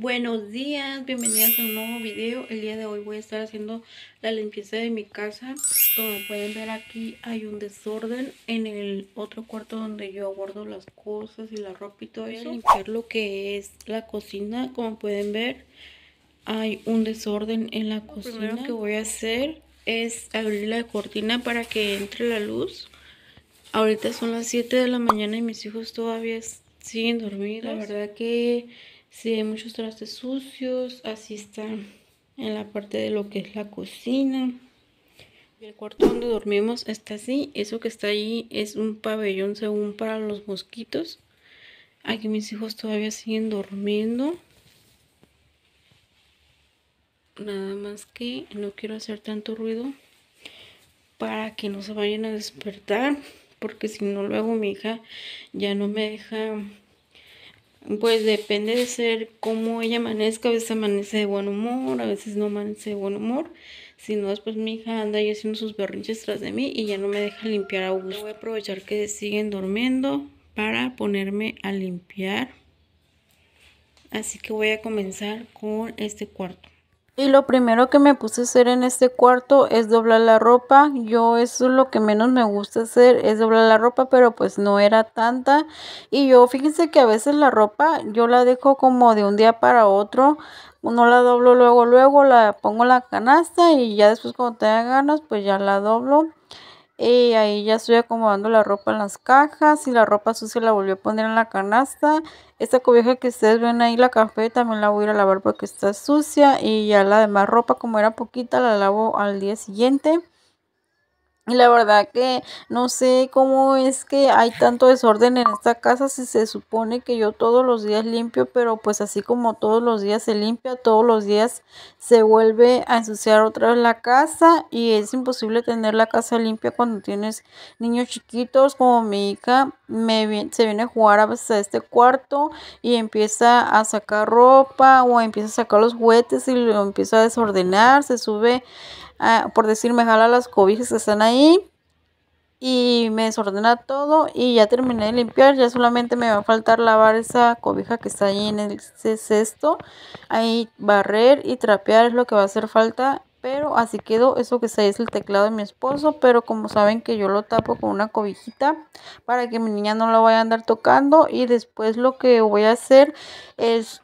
Buenos días, bienvenidas a un nuevo video. El día de hoy voy a estar haciendo la limpieza de mi casa. Como pueden ver aquí hay un desorden en el otro cuarto donde yo guardo las cosas y la ropa y todo eso. limpiar lo que es la cocina. Como pueden ver hay un desorden en la cocina. Lo que voy a hacer es abrir la cortina para que entre la luz. Ahorita son las 7 de la mañana y mis hijos todavía siguen dormidos. La verdad que si hay muchos trastes sucios. Así está en la parte de lo que es la cocina. El cuarto donde dormimos está así. Eso que está ahí es un pabellón según para los mosquitos. Aquí mis hijos todavía siguen durmiendo. Nada más que no quiero hacer tanto ruido para que no se vayan a despertar. Porque si no, luego mi hija ya no me deja pues depende de ser cómo ella amanezca, a veces amanece de buen humor, a veces no amanece de buen humor. Si no, después mi hija anda ahí haciendo sus berrinches tras de mí y ya no me deja limpiar a gusto. Voy a aprovechar que siguen durmiendo para ponerme a limpiar. Así que voy a comenzar con este cuarto. Y lo primero que me puse a hacer en este cuarto es doblar la ropa. Yo eso es lo que menos me gusta hacer, es doblar la ropa, pero pues no era tanta. Y yo fíjense que a veces la ropa yo la dejo como de un día para otro. uno la doblo luego, luego la pongo en la canasta y ya después cuando tenga ganas pues ya la doblo. Y ahí ya estoy acomodando la ropa en las cajas y la ropa sucia la volví a poner en la canasta. Esta cobija que ustedes ven ahí, la café, también la voy a ir a lavar porque está sucia. Y ya la demás ropa, como era poquita, la lavo al día siguiente. Y la verdad que no sé cómo es que hay tanto desorden en esta casa si se supone que yo todos los días limpio, pero pues así como todos los días se limpia, todos los días se vuelve a ensuciar otra vez la casa y es imposible tener la casa limpia cuando tienes niños chiquitos como mi hija me, se viene a jugar a a este cuarto y empieza a sacar ropa o empieza a sacar los juguetes y lo empieza a desordenar, se sube Ah, por por decirme jala las cobijas que están ahí y me desordena todo y ya terminé de limpiar, ya solamente me va a faltar lavar esa cobija que está ahí en el cesto, ahí barrer y trapear es lo que va a hacer falta, pero así quedó, eso que está ahí es el teclado de mi esposo, pero como saben que yo lo tapo con una cobijita para que mi niña no lo vaya a andar tocando y después lo que voy a hacer es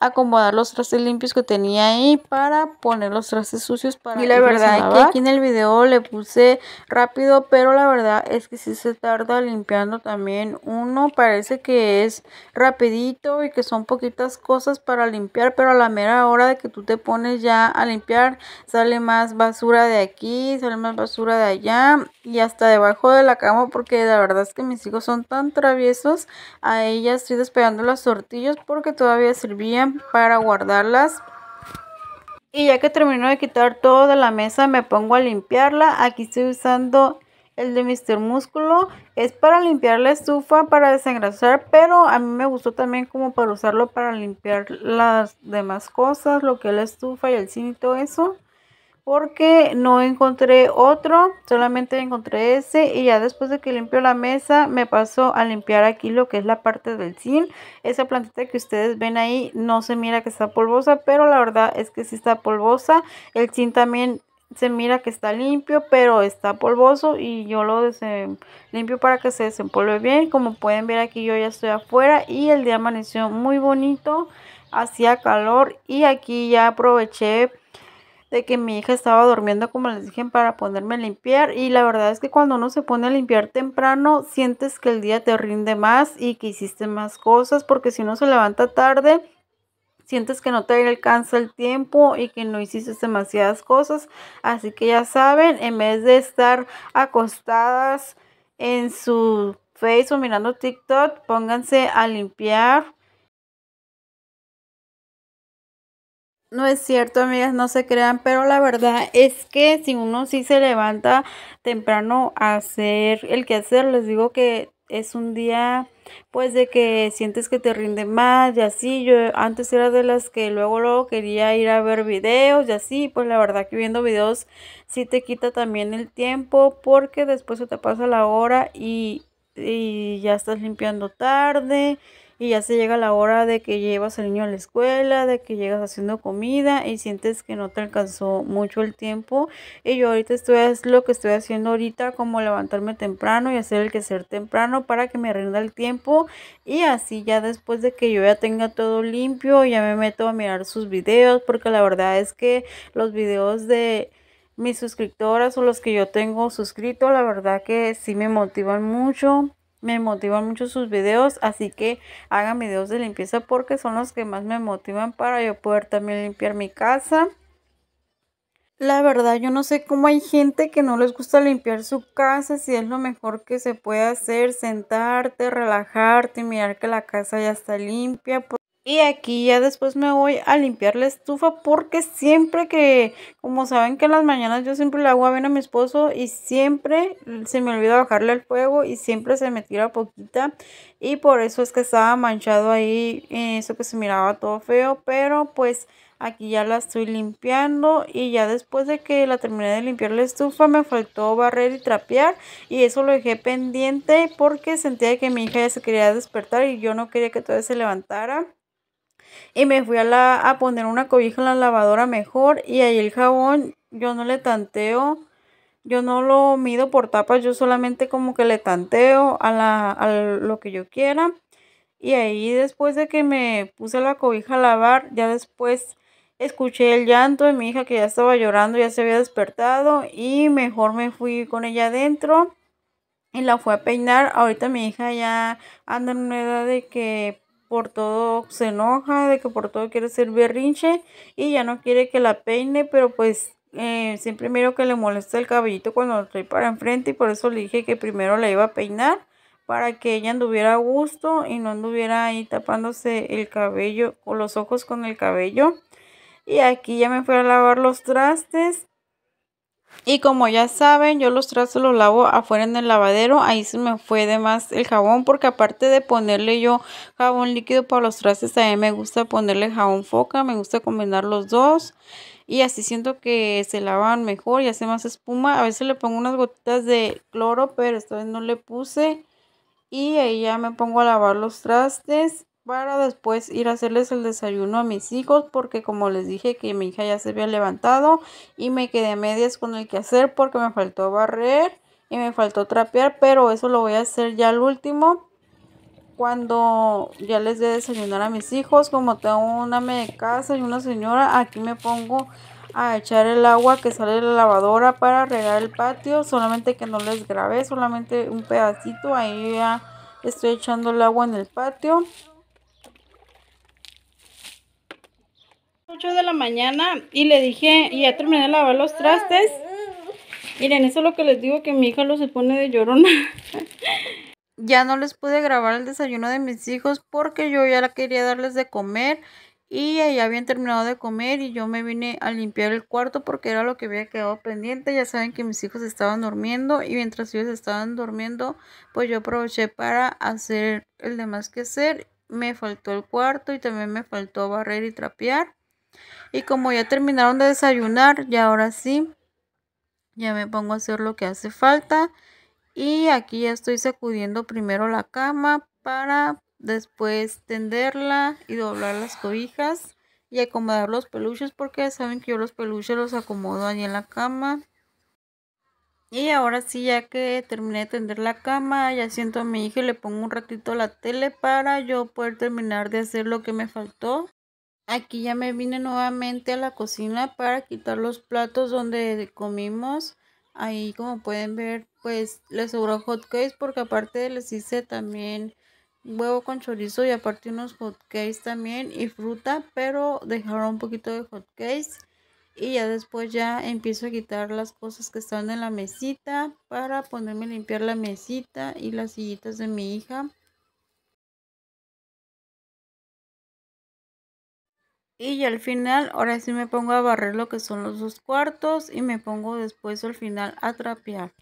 acomodar los trastes limpios que tenía ahí para poner los trastes sucios para y la verdad es que aquí en el video le puse rápido pero la verdad es que si sí se tarda limpiando también uno parece que es rapidito y que son poquitas cosas para limpiar pero a la mera hora de que tú te pones ya a limpiar sale más basura de aquí sale más basura de allá y hasta debajo de la cama porque la verdad es que mis hijos son tan traviesos ahí ya estoy despegando los tortillas porque todavía servían para guardarlas. Y ya que termino de quitar todo de la mesa, me pongo a limpiarla. Aquí estoy usando el de Mr. Músculo. Es para limpiar la estufa, para desengrasar, pero a mí me gustó también como para usarlo para limpiar las demás cosas, lo que es la estufa y el cinto eso porque no encontré otro, solamente encontré ese y ya después de que limpio la mesa me paso a limpiar aquí lo que es la parte del zinc. Esa plantita que ustedes ven ahí no se mira que está polvosa, pero la verdad es que sí está polvosa. El zinc también se mira que está limpio, pero está polvoso y yo lo limpio para que se desempolve bien. Como pueden ver aquí yo ya estoy afuera y el día amaneció muy bonito, hacía calor y aquí ya aproveché de que mi hija estaba durmiendo, como les dije, para ponerme a limpiar. Y la verdad es que cuando uno se pone a limpiar temprano, sientes que el día te rinde más y que hiciste más cosas, porque si uno se levanta tarde, sientes que no te alcanza el tiempo y que no hiciste demasiadas cosas. Así que ya saben, en vez de estar acostadas en su Facebook mirando TikTok, pónganse a limpiar No es cierto, amigas, no se crean, pero la verdad es que si uno sí se levanta temprano a hacer el que hacer, les digo que es un día pues de que sientes que te rinde más y así. Yo antes era de las que luego luego quería ir a ver videos y así, pues la verdad que viendo videos sí te quita también el tiempo porque después se te pasa la hora y, y ya estás limpiando tarde y ya se llega la hora de que llevas al niño a la escuela, de que llegas haciendo comida y sientes que no te alcanzó mucho el tiempo. Y yo ahorita estoy es lo que estoy haciendo ahorita, como levantarme temprano y hacer el que ser temprano para que me rinda el tiempo. Y así ya después de que yo ya tenga todo limpio, ya me meto a mirar sus videos, porque la verdad es que los videos de mis suscriptoras o los que yo tengo suscrito, la verdad que sí me motivan mucho me motivan mucho sus videos, así que hagan videos de limpieza porque son los que más me motivan para yo poder también limpiar mi casa. La verdad, yo no sé cómo hay gente que no les gusta limpiar su casa, si es lo mejor que se puede hacer, sentarte, relajarte, mirar que la casa ya está limpia. Y aquí ya después me voy a limpiar la estufa porque siempre que, como saben que en las mañanas yo siempre le hago bien a mi esposo y siempre se me olvida bajarle el fuego y siempre se me tira poquita. Y por eso es que estaba manchado ahí, eso que se miraba todo feo, pero pues aquí ya la estoy limpiando y ya después de que la terminé de limpiar la estufa me faltó barrer y trapear y eso lo dejé pendiente porque sentía que mi hija ya se quería despertar y yo no quería que todavía se levantara y me fui a, a poner una cobija en la lavadora mejor y ahí el jabón yo no le tanteo, yo no lo mido por tapas, yo solamente como que le tanteo a, a lo que yo quiera. Y ahí después de que me puse la cobija a lavar, ya después escuché el llanto de mi hija que ya estaba llorando, ya se había despertado y mejor me fui con ella adentro y la fui a peinar. Ahorita mi hija ya anda en una edad de que por todo se enoja, de que por todo quiere ser berrinche y ya no quiere que la peine, pero pues eh, siempre miro que le molesta el cabellito cuando estoy para enfrente y por eso le dije que primero la iba a peinar para que ella anduviera a gusto y no anduviera ahí tapándose el cabello o los ojos con el cabello. Y aquí ya me fui a lavar los trastes y como ya saben, yo los trastes los lavo afuera en el lavadero. Ahí se me fue de más el jabón porque aparte de ponerle yo jabón líquido para los trastes, a mí me gusta ponerle jabón foca. Me gusta combinar los dos. Y así siento que se lavan mejor y hace más espuma. A veces le pongo unas gotitas de cloro, pero esta vez no le puse. Y ahí ya me pongo a lavar los trastes para después ir a hacerles el desayuno a mis hijos porque como les dije que mi hija ya se había levantado y me quedé a medias con el que hacer porque me faltó barrer y me faltó trapear pero eso lo voy a hacer ya al último cuando ya les dé desayunar a mis hijos como tengo una de casa y una señora aquí me pongo a echar el agua que sale de la lavadora para regar el patio solamente que no les grabé solamente un pedacito ahí ya estoy echando el agua en el patio 8 de la mañana y le dije, y ya terminé de lavar los trastes. Miren, eso es lo que les digo, que mi hija lo se pone de llorona. ya no les pude grabar el desayuno de mis hijos porque yo ya la quería darles de comer y ya habían terminado de comer y yo me vine a limpiar el cuarto porque era lo que había quedado pendiente. Ya saben que mis hijos estaban durmiendo y mientras ellos estaban durmiendo, pues yo aproveché para hacer el demás que hacer. Me faltó el cuarto y también me faltó barrer y trapear. Y como ya terminaron de desayunar, ya ahora sí, ya me pongo a hacer lo que hace falta. Y aquí ya estoy sacudiendo primero la cama para después tenderla y doblar las cobijas y acomodar los peluches porque saben que yo los peluches los acomodo ahí en la cama. Y ahora sí, ya que terminé de tender la cama, ya siento a mi hija y le pongo un ratito la tele para yo poder terminar de hacer lo que me faltó. Aquí ya me vine nuevamente a la cocina para quitar los platos donde comimos. Ahí como pueden ver pues les sobró hot porque aparte les hice también huevo con chorizo y aparte unos hot también y fruta. Pero dejaron un poquito de hot y ya después ya empiezo a quitar las cosas que están en la mesita para ponerme a limpiar la mesita y las sillitas de mi hija. y al final ahora sí me pongo a barrer lo que son los dos cuartos y me pongo después al final a trapear